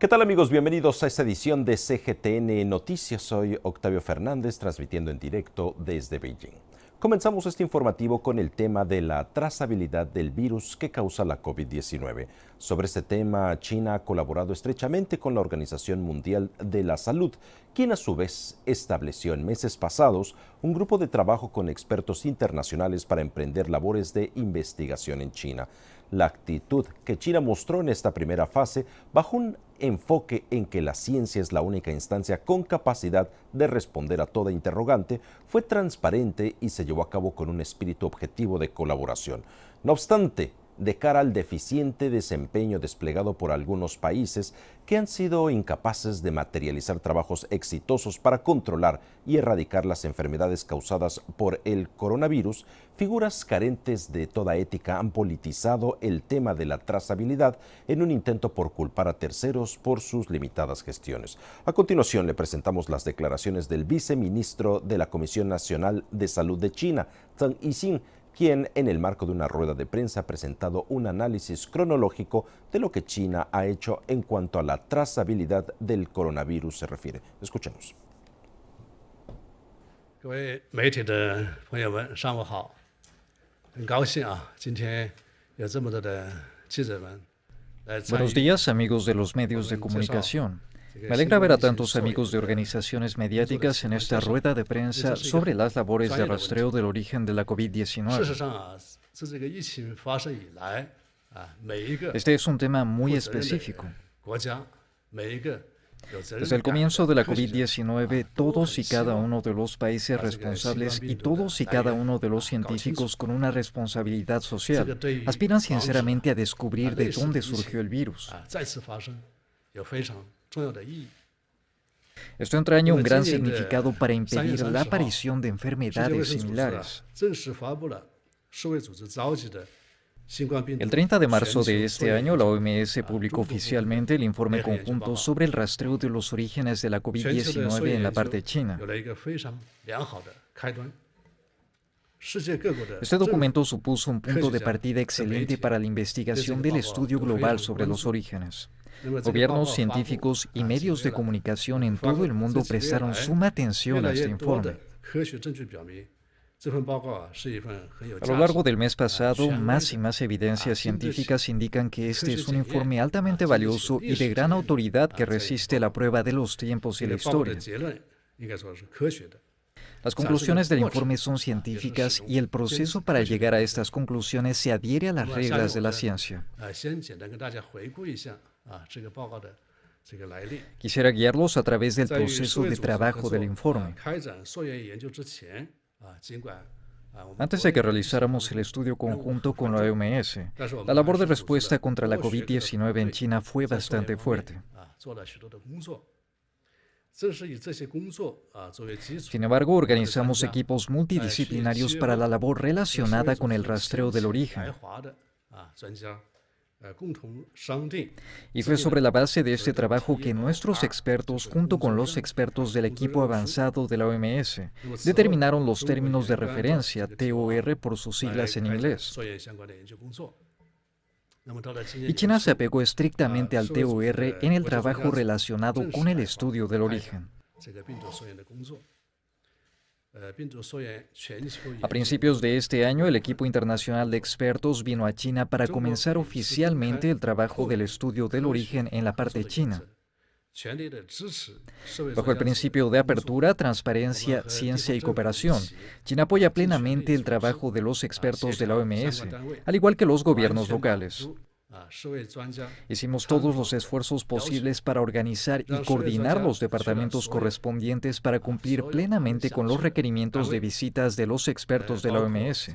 ¿Qué tal amigos? Bienvenidos a esta edición de CGTN Noticias. Soy Octavio Fernández transmitiendo en directo desde Beijing. Comenzamos este informativo con el tema de la trazabilidad del virus que causa la COVID-19. Sobre este tema, China ha colaborado estrechamente con la Organización Mundial de la Salud, quien a su vez estableció en meses pasados un grupo de trabajo con expertos internacionales para emprender labores de investigación en China. La actitud que China mostró en esta primera fase bajo un enfoque en que la ciencia es la única instancia con capacidad de responder a toda interrogante fue transparente y se llevó a cabo con un espíritu objetivo de colaboración. No obstante, de cara al deficiente desempeño desplegado por algunos países que han sido incapaces de materializar trabajos exitosos para controlar y erradicar las enfermedades causadas por el coronavirus, figuras carentes de toda ética han politizado el tema de la trazabilidad en un intento por culpar a terceros por sus limitadas gestiones. A continuación le presentamos las declaraciones del viceministro de la Comisión Nacional de Salud de China, Zhang Yixin, quien en el marco de una rueda de prensa ha presentado un análisis cronológico de lo que China ha hecho en cuanto a la trazabilidad del coronavirus se refiere. Escuchemos. Buenos días amigos de los medios de comunicación. Me alegra ver a tantos amigos de organizaciones mediáticas en esta rueda de prensa sobre las labores de rastreo del origen de la COVID-19. Este es un tema muy específico. Desde el comienzo de la COVID-19, todos y cada uno de los países responsables y todos y cada uno de los científicos con una responsabilidad social aspiran sinceramente a descubrir de dónde surgió el virus. Esto entraña un gran significado eh, para impedir la aparición de enfermedades similares. El 30 de marzo de este año, la OMS publicó oficialmente el informe conjunto sobre el rastreo de los orígenes de la COVID-19 en la parte china. Este documento supuso un punto de partida excelente para la investigación del estudio global sobre los orígenes. Gobiernos, científicos y ah, medios de comunicación en todo el mundo prestaron ¿eh? suma atención a este informe. Este a lo largo del mes ah, pasado, más y más evidencias ah, científicas indican que este es un informe eh. altamente valioso y de gran autoridad que resiste la prueba de los tiempos y la historia. Las conclusiones del informe son científicas y el proceso para llegar a estas conclusiones se adhiere a las reglas de la ciencia. Ah, Quisiera guiarlos a través del proceso de trabajo del informe. Ah, ah, Antes de que realizáramos el estudio conjunto con la OMS, la labor de respuesta contra la COVID-19 en China fue bastante fuerte. Sin embargo, organizamos equipos multidisciplinarios para la labor relacionada con el rastreo del origen. Y fue sobre la base de este trabajo que nuestros expertos, junto con los expertos del equipo avanzado de la OMS, determinaron los términos de referencia, TOR por sus siglas en inglés. Y China se apegó estrictamente al TOR en el trabajo relacionado con el estudio del origen. Eh, eh, a principios de este año, el equipo internacional de expertos vino a China para comenzar oficialmente el trabajo del estudio del origen en la parte china. Bajo el principio de apertura, transparencia, ciencia y cooperación, China apoya plenamente el trabajo de los ah, expertos de la OMS, al igual que los gobiernos locales. Ah, Hicimos todos los esfuerzos posibles para organizar y coordinar los departamentos correspondientes para cumplir plenamente con los requerimientos de visitas de los expertos eh, de la OMS.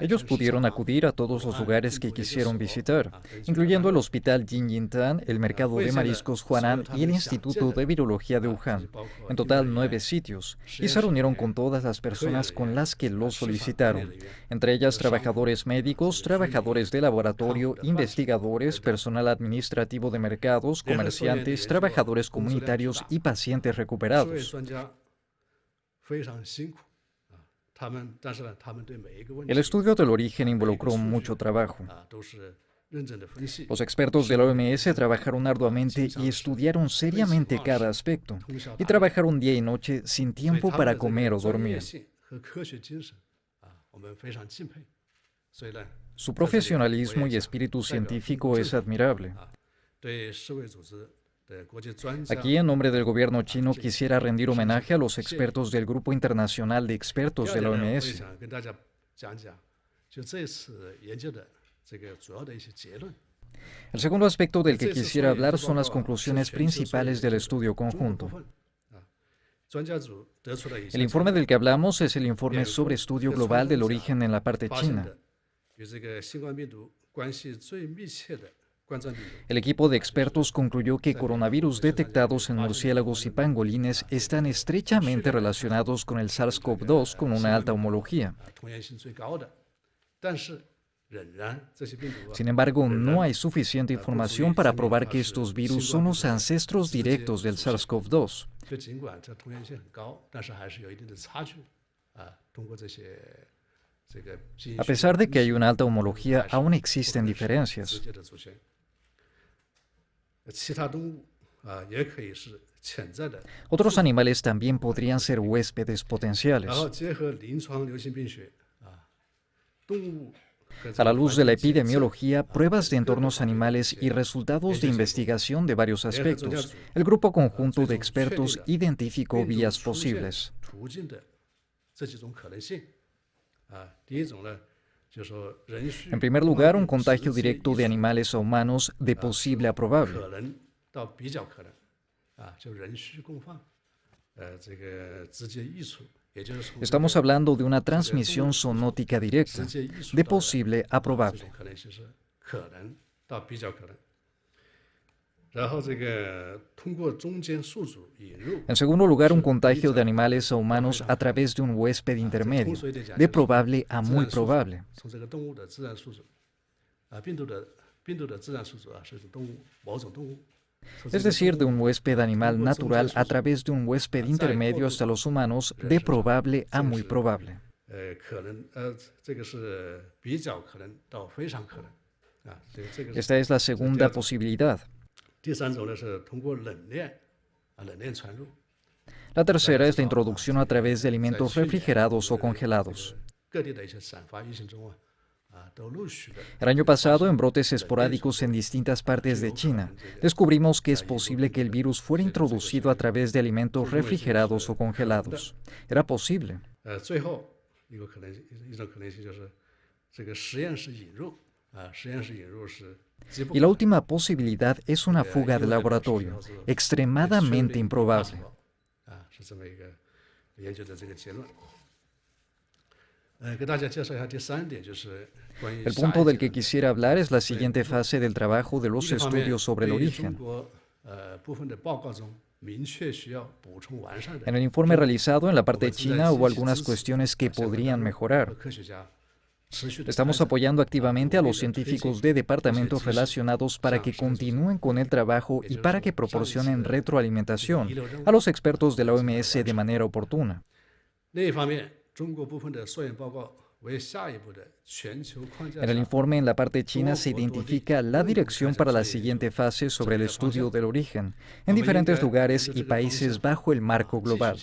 Ellos pudieron acudir a todos los lugares que quisieron visitar, ah, incluyendo el Hospital Tan, el ah, mercado de mariscos Huanan y el Instituto de Virología de ah, Wuhan. En total, nueve sitios, y se reunieron con todas las personas con las que lo solicitaron, entre ellas trabajadores médicos, trabajadores de laboratorio, investigadores, personal administrativo de mercados, comerciantes, trabajadores comunitarios y pacientes recuperados. El estudio del origen involucró mucho trabajo. Los expertos de la OMS trabajaron arduamente y estudiaron seriamente cada aspecto, y trabajaron día y noche sin tiempo para comer o dormir. Su profesionalismo y espíritu científico es admirable. Aquí, en nombre del gobierno chino, quisiera rendir homenaje a los expertos del Grupo Internacional de Expertos de la OMS. El segundo aspecto del que quisiera hablar son las conclusiones principales del estudio conjunto. El informe del que hablamos es el informe sobre estudio global del origen en la parte china. El equipo de expertos concluyó que coronavirus detectados en murciélagos y pangolines están estrechamente relacionados con el SARS-CoV-2 con una alta homología. Sin embargo, no hay suficiente información para probar que estos virus son los ancestros directos del SARS-CoV-2. Ah, A pesar de que hay una alta homología, aún existen diferencias. Otros animales también podrían ser huéspedes potenciales. A la luz de la epidemiología, pruebas de entornos animales y resultados de investigación de varios aspectos, el grupo conjunto de expertos identificó vías posibles. En primer lugar, un contagio directo de animales a humanos de ah, posible a probable. Estamos hablando de una transmisión sonótica directa, de posible a probable. En segundo lugar, un contagio de animales a humanos a través de un huésped intermedio, de probable a muy probable. Es decir, de un huésped animal natural a través de un huésped intermedio hasta los humanos, de probable a muy probable. Esta es la segunda posibilidad. La tercera es la introducción a través de alimentos refrigerados o congelados. El año pasado, en brotes esporádicos en distintas partes de China, descubrimos que es posible que el virus fuera introducido a través de alimentos refrigerados o congelados. Era posible. Ah, y la última posibilidad es una fuga de laboratorio, extremadamente improbable. Ah, eh, el punto del que quisiera hablar es la siguiente fase del trabajo de los estudios sobre el origen. Eh, en el informe realizado en la parte china hubo algunas cuestiones que podrían mejorar. Estamos apoyando activamente a los científicos de departamentos relacionados para que continúen con el trabajo y para que proporcionen retroalimentación a los expertos de la OMS de manera oportuna. En el informe en la parte china se identifica la dirección para la siguiente fase sobre el estudio del origen en diferentes lugares y países bajo el marco global.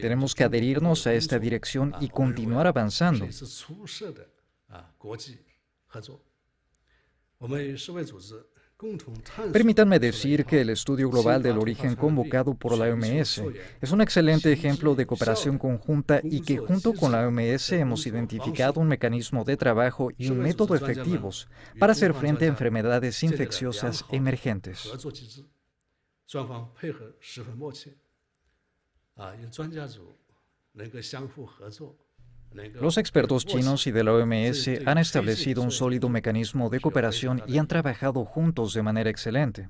Tenemos que adherirnos a esta dirección y continuar avanzando. Permítanme decir que el estudio global del origen convocado por la OMS es un excelente ejemplo de cooperación conjunta y que junto con la OMS hemos identificado un mecanismo de trabajo y un método efectivos para hacer frente a enfermedades infecciosas emergentes. Los expertos chinos y de la OMS han establecido un sólido mecanismo de cooperación y han trabajado juntos de manera excelente.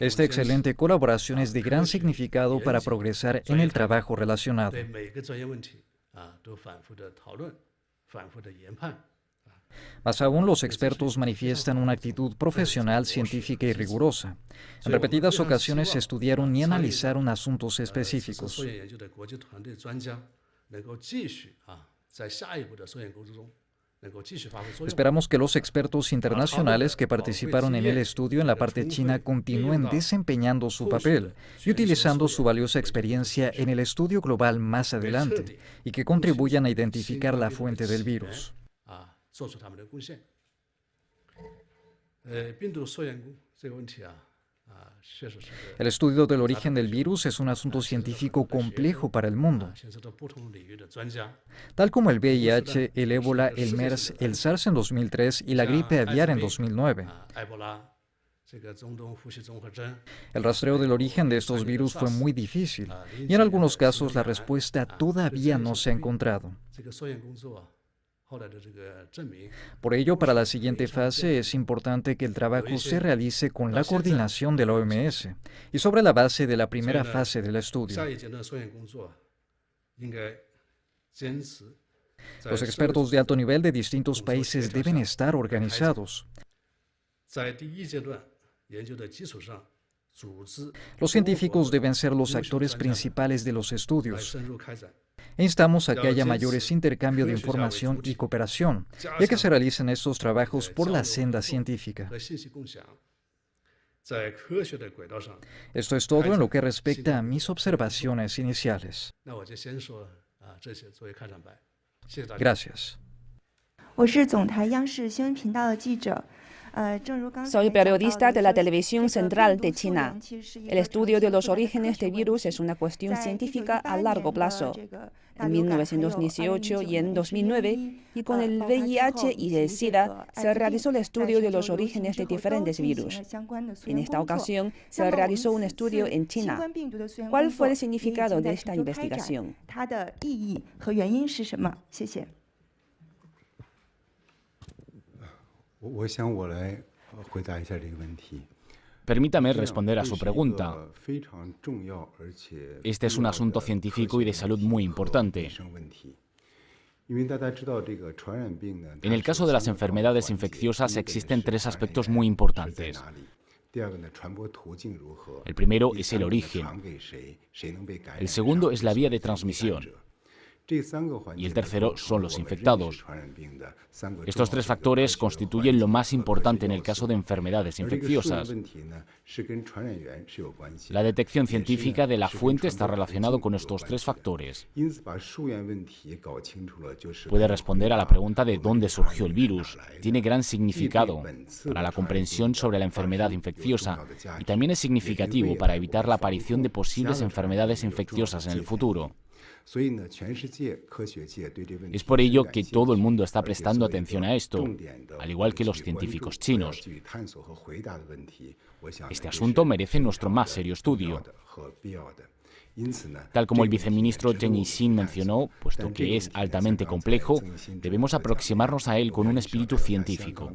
Esta excelente colaboración es de gran significado para progresar en el trabajo relacionado. Más aún, los expertos manifiestan una actitud profesional, científica y rigurosa. En repetidas ocasiones estudiaron y analizaron asuntos específicos. Esperamos que los expertos internacionales que participaron en el estudio en la parte china continúen desempeñando su papel y utilizando su valiosa experiencia en el estudio global más adelante y que contribuyan a identificar la fuente del virus. Eh, ah, el estudio del origen del ah, virus es un ah, asunto científico complejo para el mundo. Tal como el VIH, el ébola, el MERS, el SARS en 2003 y la gripe aviar en 2009. El rastreo del origen de estos virus fue muy difícil y en algunos casos la respuesta todavía no se ha encontrado. Por ello, para la siguiente fase es importante que el trabajo se realice con la coordinación de la OMS y sobre la base de la primera fase del estudio. Los expertos de alto nivel de distintos países deben estar organizados. Los científicos deben ser los actores principales de los estudios e instamos a que haya mayores intercambio de información y cooperación, ya que se realicen estos trabajos por la senda científica. Esto es todo en lo que respecta a mis observaciones iniciales. Ah, Gracias. Soy ah, periodista de la televisión central de China. El estudio de los orígenes de virus es una cuestión científica a largo plazo en 1918 y en 2009, y con el VIH y el SIDA se realizó el estudio de los orígenes de diferentes virus. En esta ocasión se realizó un estudio en China. ¿Cuál fue el significado de esta investigación? Permítame responder a su pregunta. Este es un asunto eh, científico y de salud muy importante. En el caso de las enfermedades infecciosas existen tres aspectos eh, muy importantes. El primero es el origen. El segundo es la vía de transmisión y el tercero son los infectados. Estos tres factores constituyen lo más importante en el caso de enfermedades infecciosas. La detección científica de la fuente está relacionado con estos tres factores. Puede responder a la pregunta de dónde surgió el virus. Tiene gran significado para la comprensión sobre la enfermedad infecciosa y también es significativo para evitar la aparición de posibles enfermedades infecciosas en el futuro. Es por ello que todo el mundo está prestando atención a esto, al igual que los científicos chinos. Este asunto merece nuestro más serio estudio. Tal como el viceministro Chen Yixin mencionó, puesto que es altamente complejo, debemos aproximarnos a él con un espíritu científico.